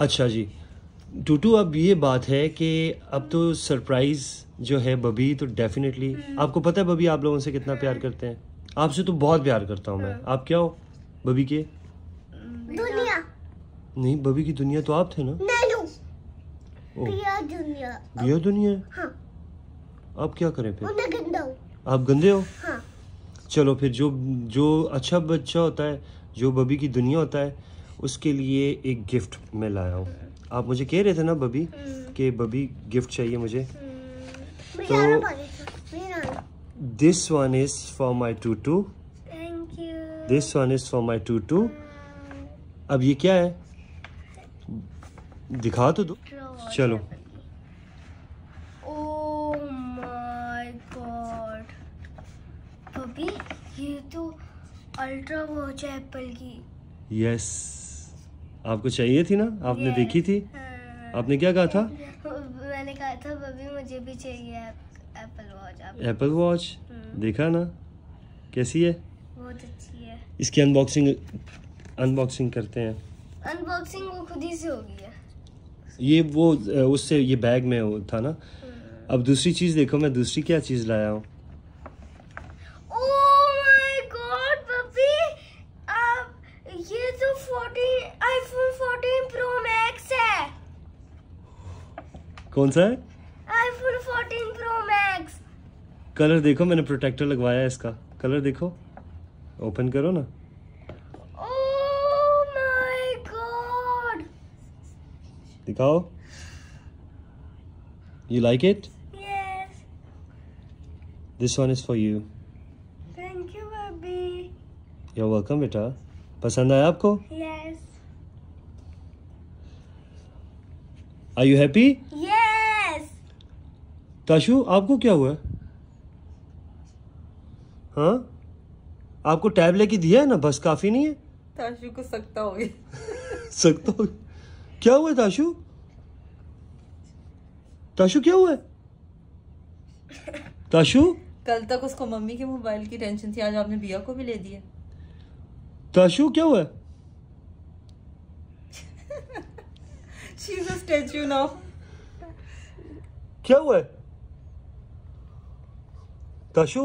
अच्छा जी टूटू अब ये बात है कि अब तो सरप्राइज जो है बबी तो डेफिनेटली हम्म। आपको पता है बबी आप लोगों से कितना प्यार हम्म। करते हैं आपसे तो बहुत प्यार करता हूँ मैं हम्म। आप क्या हो बबी के दुनिया नहीं बबी की दुनिया तो आप थे ना दुनिया बिया दुनिया हाँ। आप क्या करें फिर आप गंदे हो हाँ। चलो फिर जो जो अच्छा बच्चा होता है जो बबी की दुनिया होता है उसके लिए एक गिफ्ट मैं लाया हूँ आप मुझे कह रहे थे ना बबी कि बबी गिफ्ट चाहिए मुझे तो this one is for my टू टू this one is for my टू टू अब ये क्या है दिखा तो दो चलो oh ये तो अल्ट्रा वॉच है एप्पल की यस yes. आपको चाहिए थी ना आपने देखी थी हाँ। आपने क्या कहा था मैंने कहा था बबी मुझे भी चाहिए एप्पल वॉच एप्पल वॉच देखा ना कैसी है बहुत अच्छी है इसकी अनबॉक्सिंग अनबॉक्सिंग करते हैं अनबॉक्सिंग वो खुद ही से होगी ये वो उससे ये बैग में था ना hmm. अब दूसरी चीज़ देखो मैं दूसरी क्या चीज़ लाया हूँ कौन सा है आईफोन 14 प्रो मैक्स कलर देखो मैंने प्रोटेक्टर लगवाया है इसका कलर देखो ओपन करो ना oh दिखाओ you like it this one is for you thank you baby you welcome बेटा पसंद आया आपको yes are you happy Tashu आपको क्या हुआ है हाँ आपको टैब लेके दिया है ना बस काफ़ी नहीं है ताशु को सकता हो सकता होगी क्या हुआ ताशु ताशु क्या हुआ है ताशु कल तक उसको मम्मी के मोबाइल की टेंशन थी आज आपने बिया को भी ले दिया ताशु क्या हुआ She's a statue now. क्या हुआ है ताशु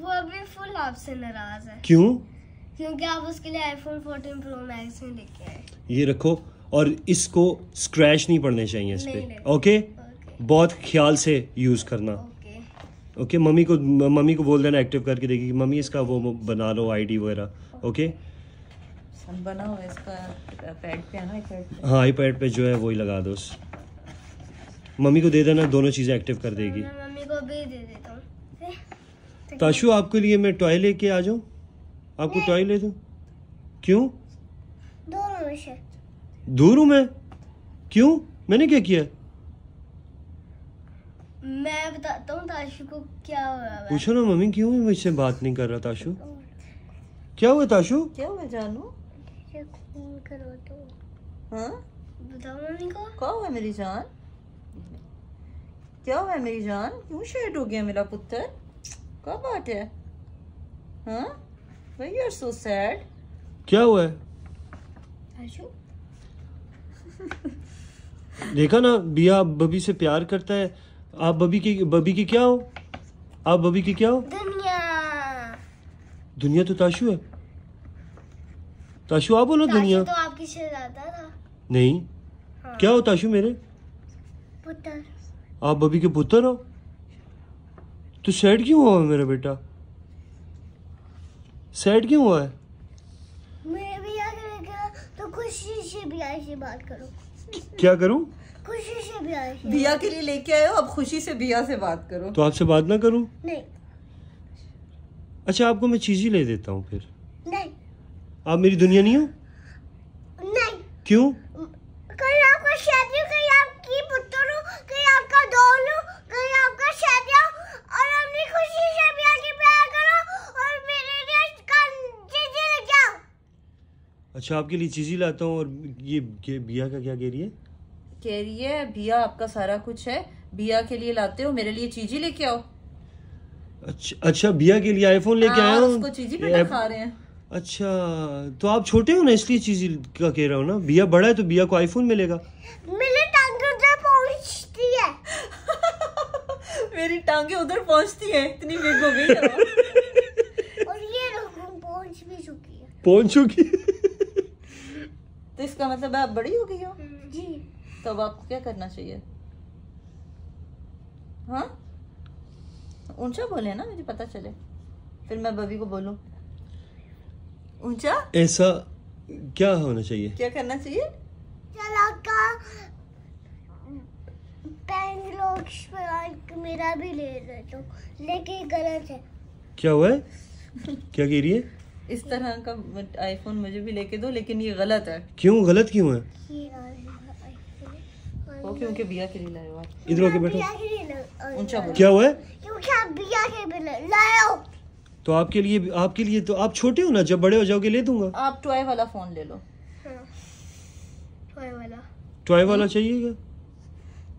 वो अभी फुल आपसे नाराज है क्यों क्योंकि आप उसके लिए आईफोन 14 प्रो मैक्स में लेके आए ये रखो और इसको स्क्रैच नहीं पड़ने चाहिए इस पे ओके बहुत ख्याल से यूज करना ओके, okay, मम्मी को मम्मी को बोल देना एक्टिव करके देगी मम्मी इसका वो बना लो आईडी वगैरह ओके बनाओ इसका पैड पे है ना पैड पे हाँ आई पैड पे जो है वही लगा दो मम्मी को दे देना दोनों चीज़ें एक्टिव कर देगी हाँ, मम्मी को भी दे देता हूँ ताशु आपके लिए मैं टॉय लेके आ जाऊँ आपको टॉय ले दूँ क्यों दूर हूँ मैं क्यों मैंने क्या किया मैं बताता हूँ ताशु को क्या हुआ पूछो ना मम्मी क्यों मुझसे बात नहीं कर रहा ताशु क्या हुआ ताशु क्या हुआ जानू करो तो हाँ बताओ मम्मी को कौन है मेरी जान क्या हुआ मेरी जान क्यों शेड हो गया मेरा पुत्र क्या बात है हाँ वाई आर सो सैड क्या हुआ देखा ना बिया बबी से प्यार करता है आप बबी की बबी की क्या हो आप बबी की क्या हो दुनिया दुनिया तो ताशु है ताशु आप बोलो दुनिया तो आपकी शहजादा था नहीं हाँ। क्या हो ताशु मेरे पुत्र आप बबी के पुत्र हो तो सैड क्यों हुआ है मेरा बेटा सैड क्यों हुआ है तो क्या करूं खुशी से बिया बिया के लिए लेके आए हो अब खुशी से बिया से बात करो तो आपसे बात ना करूं नहीं अच्छा आपको मैं चीज़ ही ले देता हूँ फिर नहीं आप मेरी दुनिया नहीं हो नहीं क्यों अच्छा आपके लिए ही लाता हूँ और ये बिया का क्या कह रही है कह रही है बिया आपका सारा कुछ है बिया के लिए लाते हो मेरे लिए ही लेके आओ अच्छा अच्छा बिया के लिए आईफोन लेके हाँ, आया हूँ अच्छा तो आप छोटे हो ना इसलिए चीज़ का कह रहा हो ना बिया बड़ा है तो बिया को आईफोन मिलेगा मेरी टांगे उधर पहुंचती है मेरी उधर पहुंचती है इतनी हो गई और ये पहुंच भी चुकी है पहुंच चुकी है इसका मतलब आप बड़ी हो गई हो हम्म। जी तो अब आपको क्या करना चाहिए हाँ ऊंचा बोले ना मुझे पता चले फिर मैं बबी को बोलू ऊंचा ऐसा क्या होना चाहिए क्या करना चाहिए मेरा भी ले रहे तो लेकिन गलत है क्या हुआ है क्या कह रही है इस तरह का आईफोन मुझे भी लेके दो लेकिन ये गलत है क्यों गलत क्यों है वो क्योंकि बिया के लिए लाए हो इधर होके बैठो ऊंचा क्या हुआ है तो आपके लिए आपके लिए तो आप छोटे हो ना जब बड़े हो जाओगे ले दूंगा आप टॉय वाला फोन ले लो हाँ। टॉय वाला टॉय वाला चाहिए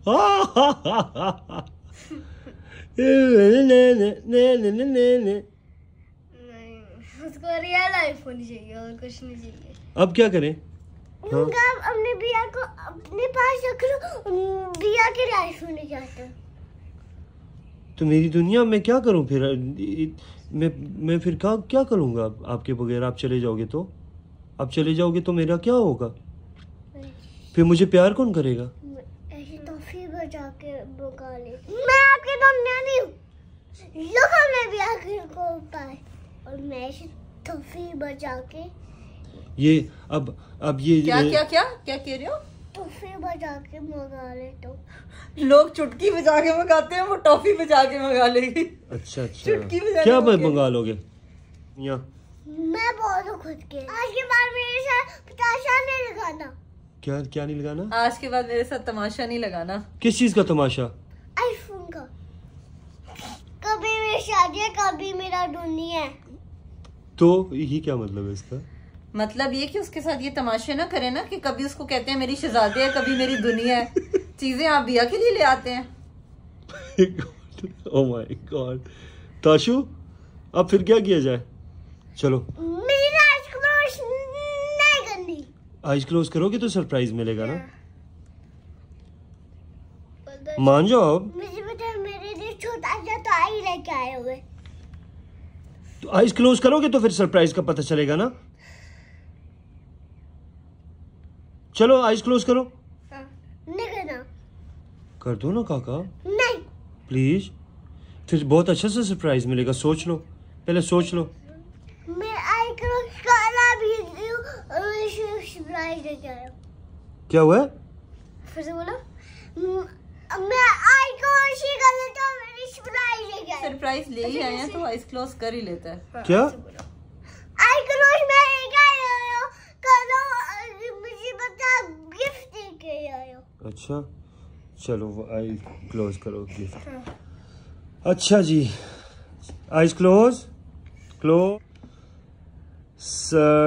ने ने ने ने ने ने ने उसको रियल आईफोन चाहिए और कुछ नहीं चाहिए अब क्या करें हाँ? अपने बिया को अपने पास रख लो बिया के आईफोन चाहता तो मेरी दुनिया में क्या करूं फिर मैं मैं फिर क्या क्या करूंगा आपके बगैर आप चले जाओगे तो आप चले जाओगे तो मेरा क्या होगा फिर मुझे प्यार कौन करेगा तो फिर बजा के बुका ले और मैश टॉफी बजा के ये अब अब ये क्या क्या क्या क्या क्या कह रहे हो टॉफी बजा के मंगा ले तो लोग चुटकी बजा के मंगाते हैं वो टॉफी बजा के मंगा लेगी अच्छा अच्छा चुटकी बजा क्या मैं मंगा लोगे या मैं बोलूँ खुद के आज के बाद मेरे साथ तमाशा नहीं लगाना क्या क्या नहीं लगाना आज के बाद मेरे साथ तमाशा नहीं लगाना किस चीज का तमाशा आईफोन का कभी मेरी शादी है कभी मेरा दुनिया है तो ये क्या मतलब है इसका मतलब ये कि उसके साथ ये तमाशे ना करें ना कि कभी उसको कहते हैं मेरी शहजादे है कभी मेरी दुनिया है चीजें आप बिया के लिए ले आते हैं oh my God. ताशु अब फिर क्या किया जाए चलो आइज क्लोज करोगे तो सरप्राइज मिलेगा ना मान जाओ अब तो आइज क्लोज करोगे तो फिर सरप्राइज का पता चलेगा ना चलो आइज क्लोज करो नहीं कर दो ना काका नहीं प्लीज फिर बहुत अच्छा सा सरप्राइज मिलेगा सोच लो पहले सोच लो मैं आई भी क्या हुआ फिर से बोलो मैं आई हूँ सरप्राइज ले ही अच्छा, आए हैं तो आइस क्लोज कर ही लेता है हाँ। क्या आई क्लोज मैं करो मुझे बता गिफ्ट के आयो अच्छा चलो आई क्लोज करो गिफ्ट हाँ। अच्छा जी आइस क्लोज क्लोज सर